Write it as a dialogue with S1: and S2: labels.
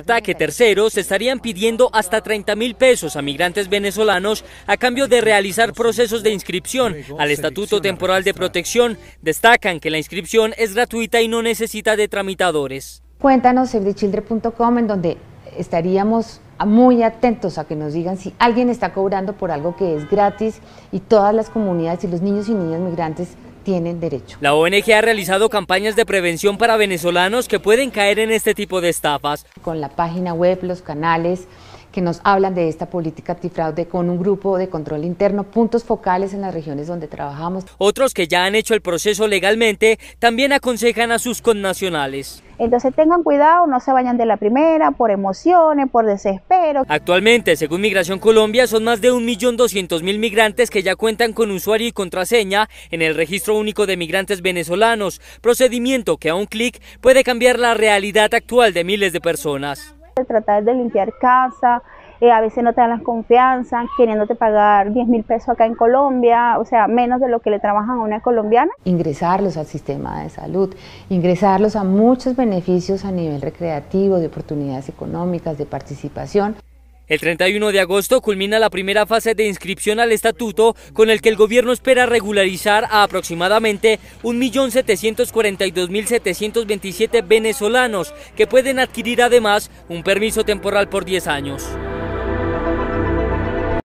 S1: ataque que terceros estarían pidiendo hasta 30 mil pesos a migrantes venezolanos a cambio de realizar procesos de inscripción al Estatuto Temporal de Protección. Destacan que la inscripción es gratuita y no necesita de tramitadores.
S2: Cuéntanos childre.com en donde estaríamos muy atentos a que nos digan si alguien está cobrando por algo que es gratis y todas las comunidades y los niños y niñas migrantes tienen derecho.
S1: La ONG ha realizado campañas de prevención para venezolanos que pueden caer en este tipo de estafas.
S2: Con la página web, los canales, que nos hablan de esta política antifraude con un grupo de control interno, puntos focales en las regiones donde trabajamos.
S1: Otros que ya han hecho el proceso legalmente también aconsejan a sus connacionales.
S3: Entonces tengan cuidado, no se vayan de la primera por emociones, por desespero.
S1: Actualmente, según Migración Colombia, son más de 1.200.000 migrantes que ya cuentan con usuario y contraseña en el Registro Único de Migrantes Venezolanos, procedimiento que a un clic puede cambiar la realidad actual de miles de personas
S3: tratar de limpiar casa, eh, a veces no te dan las confianza, queriéndote pagar 10 mil pesos acá en Colombia, o sea, menos de lo que le trabajan a una colombiana.
S2: Ingresarlos al sistema de salud, ingresarlos a muchos beneficios a nivel recreativo, de oportunidades económicas, de participación.
S1: El 31 de agosto culmina la primera fase de inscripción al estatuto con el que el gobierno espera regularizar a aproximadamente 1.742.727 venezolanos que pueden adquirir además un permiso temporal por 10 años.